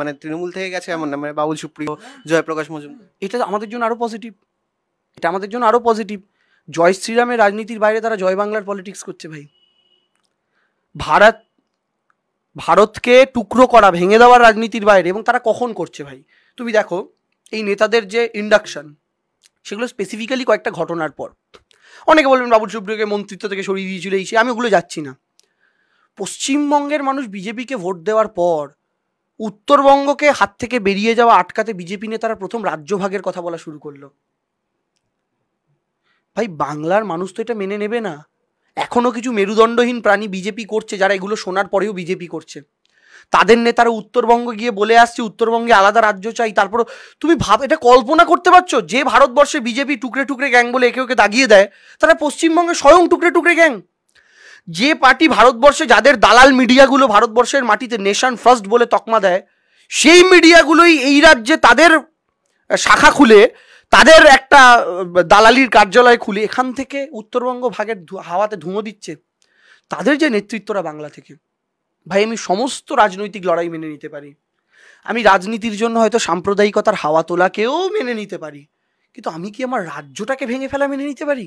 মানে তৃণমূল থেকে গেছে এমন না মানে বাবুল সুপ্রিয় জয়প্রকাশ মজুমদার এটা আমাদের জন্য আরও পজিটিভ এটা আমাদের জন্য আরও পজিটিভ জয় শ্রীরামের রাজনীতির বাইরে তারা জয় বাংলার পলিটিক্স করছে ভাই ভারত ভারতকে টুকরো করা ভেঙে দেওয়ার রাজনীতির বাইরে এবং তারা কখন করছে ভাই তুমি দেখো এই নেতাদের যে ইন্ডাকশন সেগুলো স্পেসিফিক্যালি কয়েকটা ঘটনার পর অনেকে বলবেন বাবুল সুপ্রিয়কে মন্ত্রিত্ব থেকে সরিয়ে দিয়েছিল এই সে আমি ওগুলো যাচ্ছি না পশ্চিমবঙ্গের মানুষ বিজেপিকে ভোট দেওয়ার পর উত্তরবঙ্গকে হাত থেকে বেরিয়ে যাওয়া আটকাতে বিজেপি নেতারা প্রথম রাজ্যভাগের কথা বলা শুরু করলো ভাই বাংলার মানুষ তো এটা মেনে নেবে না এখনও কিছু মেরুদণ্ডহীন প্রাণী বিজেপি করছে যারা এগুলো শোনার পরেও বিজেপি করছে তাদের নেতারা উত্তরবঙ্গ গিয়ে বলে আসছে উত্তরবঙ্গে আলাদা রাজ্য চাই তারপর তুমি ভাব এটা কল্পনা করতে পারছো যে ভারতবর্ষে বিজেপি টুকরে টুকরে গ্যাং বলে একে ওকে দাগিয়ে দেয় তারা পশ্চিমবঙ্গে স্বয়ং টুকরে টুকরে গ্যাং যে পার্টি ভারতবর্ষে যাদের দালাল মিডিয়াগুলো ভারতবর্ষের মাটিতে নেশন ফার্স্ট বলে তকমা দেয় সেই মিডিয়াগুলোই এই রাজ্যে তাদের শাখা খুলে তাদের একটা দালালির কার্যালয় খুলে এখান থেকে উত্তরবঙ্গ ভাগের হাওয়াতে ধুঁয়ো দিচ্ছে তাদের যে নেতৃত্বরা বাংলা থেকে ভাই আমি সমস্ত রাজনৈতিক লড়াই মেনে নিতে পারি আমি রাজনীতির জন্য হয়তো সাম্প্রদায়িকতার হাওয়া তোলাকেও মেনে নিতে পারি কিন্তু আমি কি আমার রাজ্যটাকে ভেঙে ফেলা মেনে নিতে পারি